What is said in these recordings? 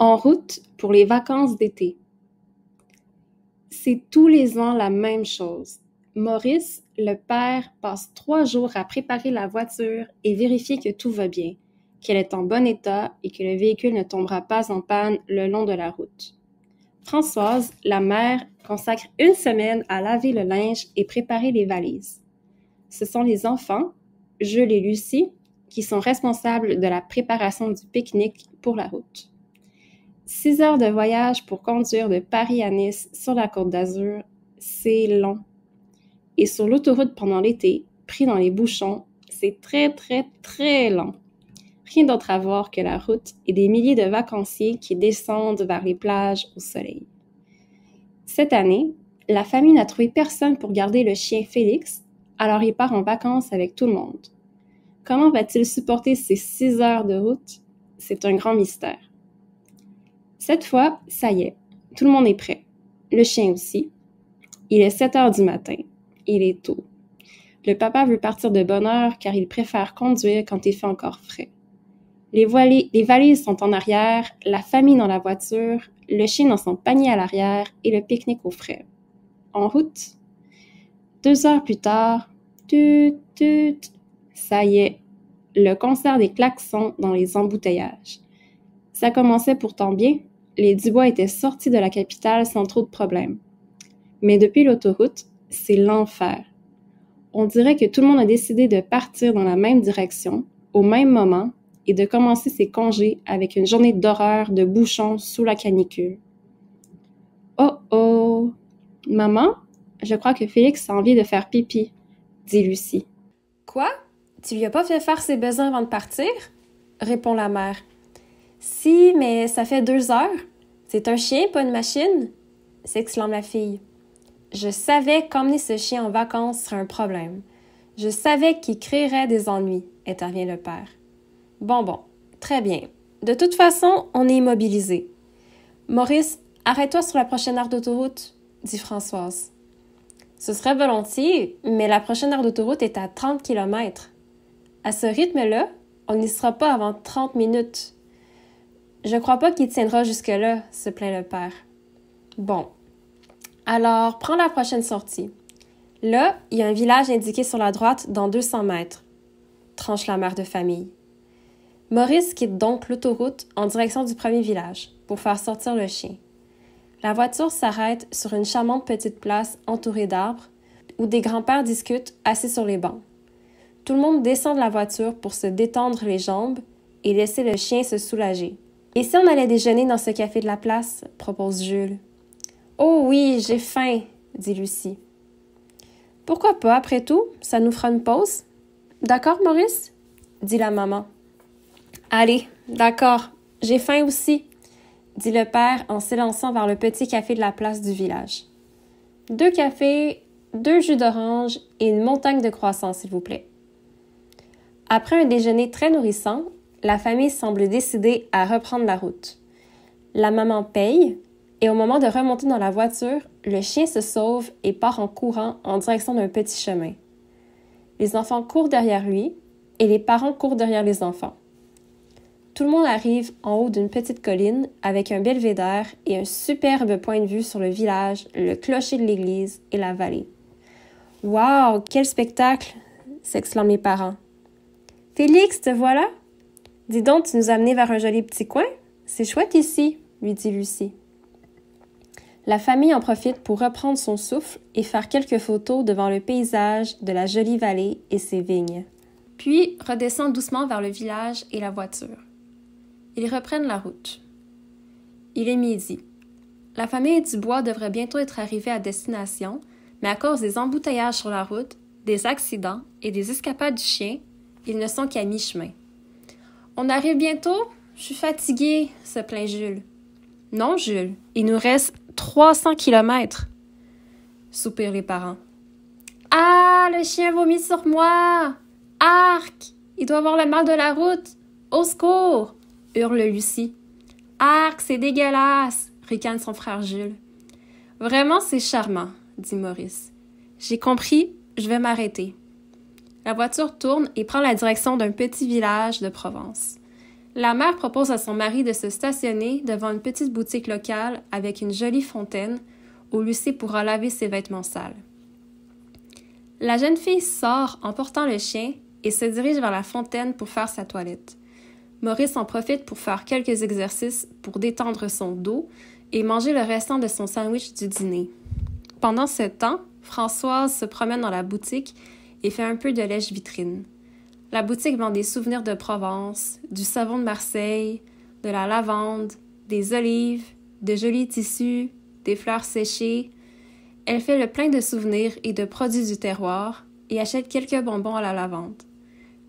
En route pour les vacances d'été. C'est tous les ans la même chose. Maurice, le père, passe trois jours à préparer la voiture et vérifier que tout va bien, qu'elle est en bon état et que le véhicule ne tombera pas en panne le long de la route. Françoise, la mère, consacre une semaine à laver le linge et préparer les valises. Ce sont les enfants, Jules et Lucie, qui sont responsables de la préparation du pique-nique pour la route. Six heures de voyage pour conduire de Paris à Nice sur la Côte d'Azur, c'est long. Et sur l'autoroute pendant l'été, pris dans les bouchons, c'est très très très long. Rien d'autre à voir que la route et des milliers de vacanciers qui descendent vers les plages au soleil. Cette année, la famille n'a trouvé personne pour garder le chien Félix, alors il part en vacances avec tout le monde. Comment va-t-il supporter ces six heures de route? C'est un grand mystère. Cette fois, ça y est, tout le monde est prêt. Le chien aussi. Il est 7 heures du matin. Il est tôt. Le papa veut partir de bonne heure car il préfère conduire quand il fait encore frais. Les, valises sont en arrière, la famille dans la voiture, le chien dans son panier à l'arrière et le pique-nique au frais. En route. Deux heures plus tard, tut, tut, ça y est, le concert des klaxons dans les embouteillages. Ça commençait pourtant bien, les Dubois étaient sortis de la capitale sans trop de problèmes. Mais depuis l'autoroute, c'est l'enfer. On dirait que tout le monde a décidé de partir dans la même direction, au même moment, et de commencer ses congés avec une journée d'horreur de bouchons sous la canicule. Oh oh! Maman, je crois que Félix a envie de faire pipi, dit Lucie. Quoi? Tu lui as pas fait faire ses besoins avant de partir? répond la mère. Si, mais ça fait deux heures. C'est un chien, pas une machine, s'exclame la fille. Je savais qu'emmener ce chien en vacances serait un problème. Je savais qu'il créerait des ennuis, intervient le père. Bon, bon, très bien. De toute façon, on est immobilisé. Maurice, arrête-toi sur la prochaine heure d'autoroute, dit Françoise. Ce serait volontiers, mais la prochaine heure d'autoroute est à 30 km. À ce rythme-là, on n'y sera pas avant 30 minutes, je crois pas qu'il tiendra jusque-là, se plaint le père. Bon. Alors, prends la prochaine sortie. Là, il y a un village indiqué sur la droite dans 200 mètres, tranche la mère de famille. Maurice quitte donc l'autoroute en direction du premier village pour faire sortir le chien. La voiture s'arrête sur une charmante petite place entourée d'arbres où des grands-pères discutent assis sur les bancs. Tout le monde descend de la voiture pour se détendre les jambes et laisser le chien se soulager. Et si on allait déjeuner dans ce café de la place propose Jules. Oh oui, j'ai faim, dit Lucie. Pourquoi pas, après tout, ça nous fera une pause. D'accord, Maurice? dit la maman. Allez, d'accord, j'ai faim aussi, dit le père en s'élançant vers le petit café de la place du village. Deux cafés, deux jus d'orange et une montagne de croissants, s'il vous plaît. Après un déjeuner très nourrissant, la famille semble décidée à reprendre la route. La maman paye, et au moment de remonter dans la voiture, le chien se sauve et part en courant en direction d'un petit chemin. Les enfants courent derrière lui, et les parents courent derrière les enfants. Tout le monde arrive en haut d'une petite colline avec un belvédère et un superbe point de vue sur le village, le clocher de l'église et la vallée. Waouh, quel spectacle s'exclament les parents. Félix, te voilà Dis donc, tu nous as amenés vers un joli petit coin? C'est chouette ici, lui dit Lucie. La famille en profite pour reprendre son souffle et faire quelques photos devant le paysage de la jolie vallée et ses vignes. Puis redescend doucement vers le village et la voiture. Ils reprennent la route. Il est midi. La famille Dubois devrait bientôt être arrivée à destination, mais à cause des embouteillages sur la route, des accidents et des escapades du chien, ils ne sont qu'à mi-chemin. On arrive bientôt? Je suis fatigué, se plaint Jules. Non, Jules, il nous reste 300 kilomètres, soupirent les parents. Ah, le chien vomit sur moi! Arc! Il doit avoir le mal de la route! Au secours! hurle Lucie. Arc, c'est dégueulasse! ricane son frère Jules. Vraiment, c'est charmant, dit Maurice. J'ai compris, je vais m'arrêter. La voiture tourne et prend la direction d'un petit village de Provence. La mère propose à son mari de se stationner devant une petite boutique locale avec une jolie fontaine où Lucie pourra laver ses vêtements sales. La jeune fille sort en portant le chien et se dirige vers la fontaine pour faire sa toilette. Maurice en profite pour faire quelques exercices pour détendre son dos et manger le restant de son sandwich du dîner. Pendant ce temps, Françoise se promène dans la boutique et fait un peu de lèche-vitrine. La boutique vend des souvenirs de Provence, du savon de Marseille, de la lavande, des olives, de jolis tissus, des fleurs séchées. Elle fait le plein de souvenirs et de produits du terroir et achète quelques bonbons à la lavande.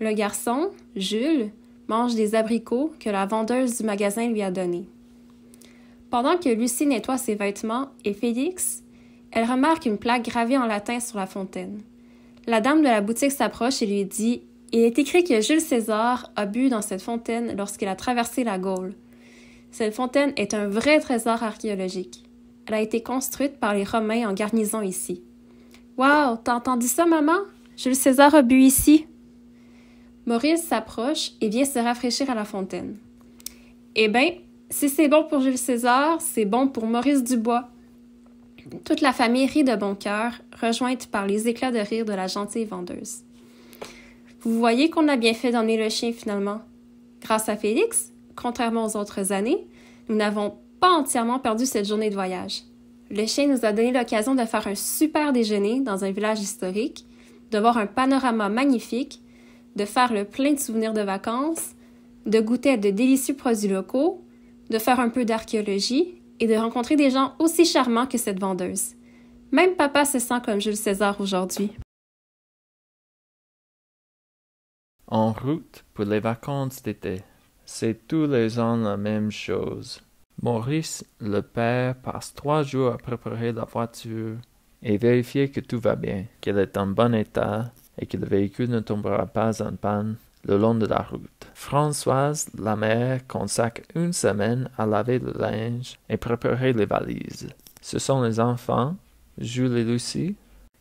Le garçon, Jules, mange des abricots que la vendeuse du magasin lui a donnés. Pendant que Lucie nettoie ses vêtements et Félix, elle remarque une plaque gravée en latin sur la fontaine. La dame de la boutique s'approche et lui dit Il est écrit que Jules César a bu dans cette fontaine lorsqu'il a traversé la Gaule. Cette fontaine est un vrai trésor archéologique. Elle a été construite par les Romains en garnison ici. Wow, t'as entendu ça, maman Jules César a bu ici. Maurice s'approche et vient se rafraîchir à la fontaine. Eh bien, si c'est bon pour Jules César, c'est bon pour Maurice Dubois, toute la famille rit de bon cœur, rejointe par les éclats de rire de la gentille vendeuse. Vous voyez qu'on a bien fait d'emmener le chien finalement. Grâce à Félix, contrairement aux autres années, nous n'avons pas entièrement perdu cette journée de voyage. Le chien nous a donné l'occasion de faire un super déjeuner dans un village historique, de voir un panorama magnifique, de faire le plein de souvenirs de vacances, de goûter de délicieux produits locaux, de faire un peu d'archéologie et de rencontrer des gens aussi charmants que cette vendeuse. Même papa se sent comme Jules César aujourd'hui. En route pour les vacances d'été, c'est tous les ans la même chose. Maurice, le père, passe trois jours à préparer la voiture et vérifier que tout va bien, qu'elle est en bon état et que le véhicule ne tombera pas en panne le long de la route. Françoise, la mère, consacre une semaine à laver le linge et préparer les valises. Ce sont les enfants, Jules et Lucie,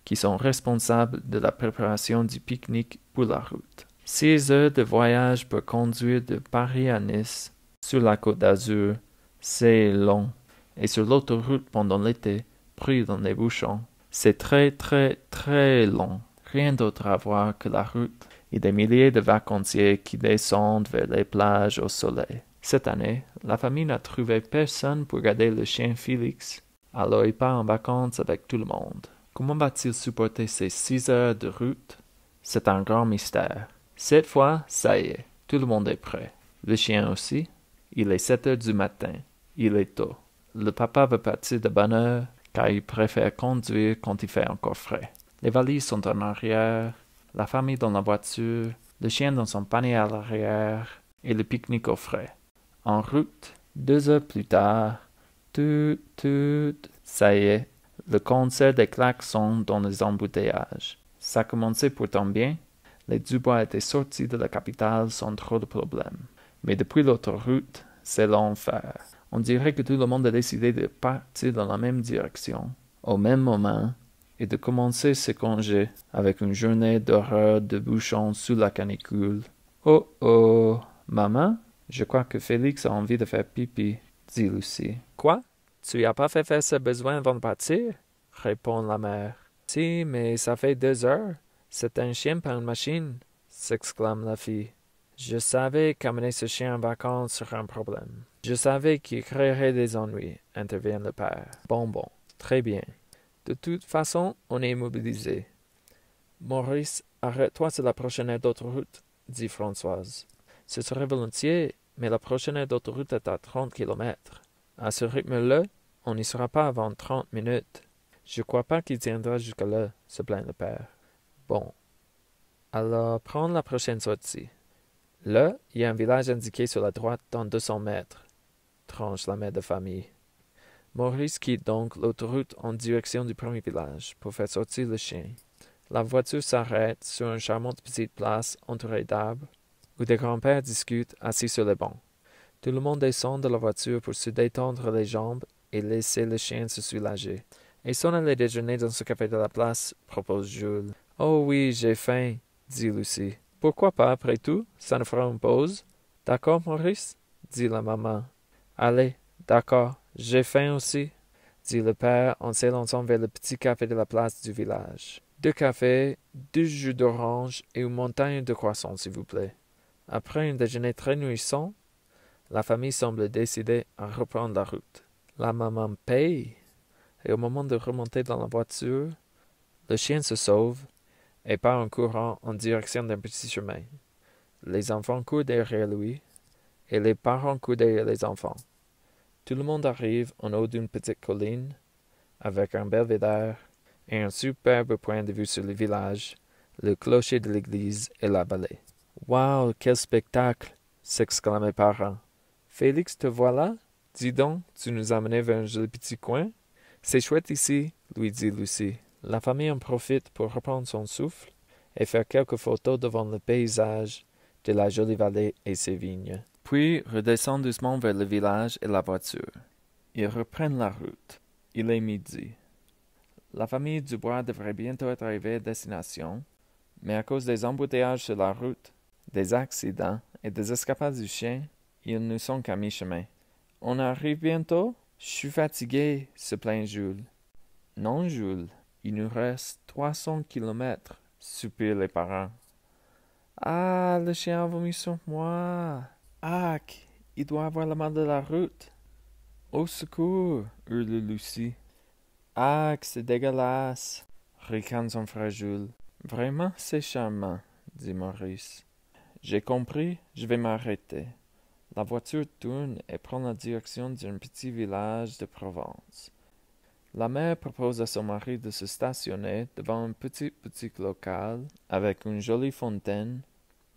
qui sont responsables de la préparation du pique-nique pour la route. Six heures de voyage pour conduire de Paris à Nice, sur la côte d'Azur, c'est long, et sur l'autoroute pendant l'été, pris dans les bouchons, c'est très très très long. Rien d'autre à voir que la route et des milliers de vacanciers qui descendent vers les plages au soleil. Cette année, la famille n'a trouvé personne pour garder le chien Félix, alors il part en vacances avec tout le monde. Comment va-t-il supporter ces six heures de route C'est un grand mystère. Cette fois, ça y est, tout le monde est prêt. Le chien aussi. Il est sept heures du matin. Il est tôt. Le papa veut partir de bonne heure, car il préfère conduire quand il fait encore frais. Les valises sont en arrière, la famille dans la voiture, le chien dans son panier à l'arrière et le pique-nique au frais. En route, deux heures plus tard, tout, tout, ça y est, le concert des klaxons dans les embouteillages. Ça commençait pourtant bien. Les Dubois étaient sortis de la capitale sans trop de problèmes. Mais depuis l'autoroute, c'est l'enfer. On dirait que tout le monde a décidé de partir dans la même direction, au même moment, et de commencer ses congés avec une journée d'horreur de bouchons sous la canicule. Oh oh, maman, je crois que Félix a envie de faire pipi, dit Lucie. Quoi Tu as pas fait faire ses besoins avant de partir répond la mère. Si, mais ça fait deux heures. C'est un chien par une machine, s'exclame la fille. Je savais qu'amener ce chien en vacances serait un problème. Je savais qu'il créerait des ennuis, intervient le père. Bon, bon. Très bien. De toute façon, on est immobilisé. Maurice, arrête-toi sur la prochaine d'autoroute, dit Françoise. Ce serait volontiers, mais la prochaine autoroute d'autoroute est à trente kilomètres. À ce rythme-là, on n'y sera pas avant trente minutes. Je crois pas qu'il tiendra jusqu'à là, se plaint le père. Bon. Alors, prends la prochaine sortie. Là, il y a un village indiqué sur la droite dans deux cents mètres, tranche la mère de famille. Maurice quitte donc l'autoroute en direction du premier village pour faire sortir le chien. La voiture s'arrête sur une charmante petite place entourée d'arbres où des grands-pères discutent assis sur les bancs. Tout le monde descend de la voiture pour se détendre les jambes et laisser le chien se soulager. Et sont allés déjeuner dans ce café de la place, propose Jules. Oh oui, j'ai faim, dit Lucie. Pourquoi pas, après tout, ça nous fera une pause. D'accord, Maurice, dit la maman. Allez, D'accord, j'ai faim aussi, dit le père en s'élançant vers le petit café de la place du village. Deux cafés, deux jus d'orange et une montagne de croissants, s'il vous plaît. Après un déjeuner très nuissant, la famille semble décidée à reprendre la route. La maman paye, et au moment de remonter dans la voiture, le chien se sauve et part en courant en direction d'un petit chemin. Les enfants courent derrière lui, et les parents courent derrière les enfants. Tout le monde arrive en haut d'une petite colline, avec un belvédère et un superbe point de vue sur le village, le clocher de l'église et la vallée. Wow, quel spectacle s'exclamaient les parents. Félix, te voilà Dis donc, tu nous amenais vers un joli petit coin C'est chouette ici, lui dit Lucie. La famille en profite pour reprendre son souffle et faire quelques photos devant le paysage de la jolie vallée et ses vignes puis redescend doucement vers le village et la voiture. Ils reprennent la route. Il est midi. La famille Dubois devrait bientôt être arrivée à destination, mais à cause des embouteillages sur la route, des accidents et des escapades du chien, ils ne sont qu'à mi-chemin. On arrive bientôt? Je suis fatigué, se plaint Jules. Non, Jules, il nous reste trois cents kilomètres, soupirent les parents. Ah, le chien a vomi sur moi. Ah, il e doit avoir la mal de la route. Au secours, hurle Lucie. Ah, c'est dégueulasse, ricane son frère Jules. Vraiment, c'est charmant, dit Maurice. J'ai compris, je vais m'arrêter. La voiture tourne et prend la direction d'un petit village de Provence. La mère propose à son mari de se stationner devant un petit petit local avec une jolie fontaine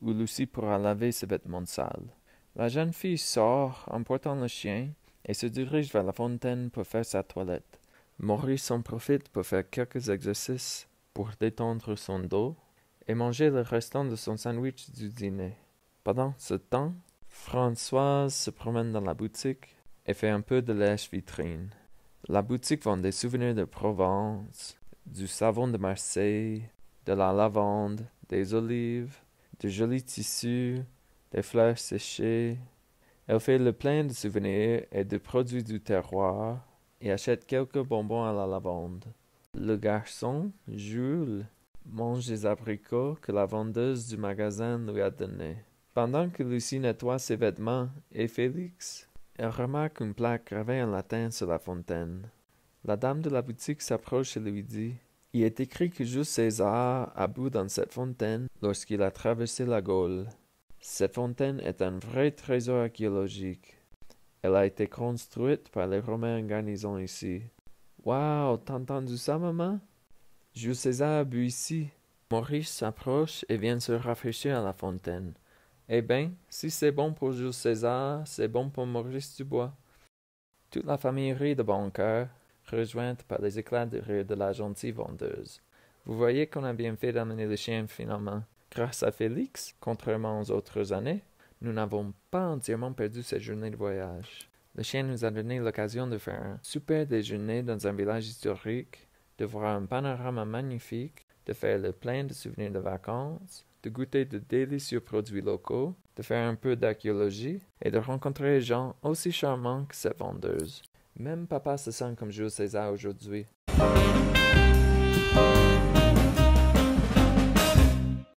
où Lucie pourra laver ses vêtements sales. La jeune fille sort en portant le chien et se dirige vers la fontaine pour faire sa toilette. Maurice en profite pour faire quelques exercices pour détendre son dos et manger le restant de son sandwich du dîner. Pendant ce temps, Françoise se promène dans la boutique et fait un peu de lèche-vitrine. La boutique vend des souvenirs de Provence, du savon de Marseille, de la lavande, des olives, de jolis tissus, les fleurs séchées. Elle fait le plein de souvenirs et de produits du terroir et achète quelques bonbons à la lavande. Le garçon, Jules, mange des abricots que la vendeuse du magasin lui a donnés. Pendant que Lucie nettoie ses vêtements et Félix, elle remarque une plaque gravée en latin sur la fontaine. La dame de la boutique s'approche et lui dit Il est écrit que Jules César a bu dans cette fontaine lorsqu'il a traversé la Gaule. Cette fontaine est un vrai trésor archéologique. Elle a été construite par les Romains en garnison ici. Wow, t'as entendu ça, maman? Jules César a bu ici. Maurice s'approche et vient se rafraîchir à la fontaine. Eh bien, si c'est bon pour Jules César, c'est bon pour Maurice Dubois. Toute la famille rit de bon cœur, rejointe par les éclats de rire de la gentille vendeuse. Vous voyez qu'on a bien fait d'amener le chien finalement. Grâce à Félix, contrairement aux autres années, nous n'avons pas entièrement perdu cette journée de voyage. Le chien nous a donné l'occasion de faire un super déjeuner dans un village historique, de voir un panorama magnifique, de faire le plein de souvenirs de vacances, de goûter de délicieux produits locaux, de faire un peu d'archéologie et de rencontrer des gens aussi charmants que cette vendeuse. Même papa se sent comme Jules César aujourd'hui.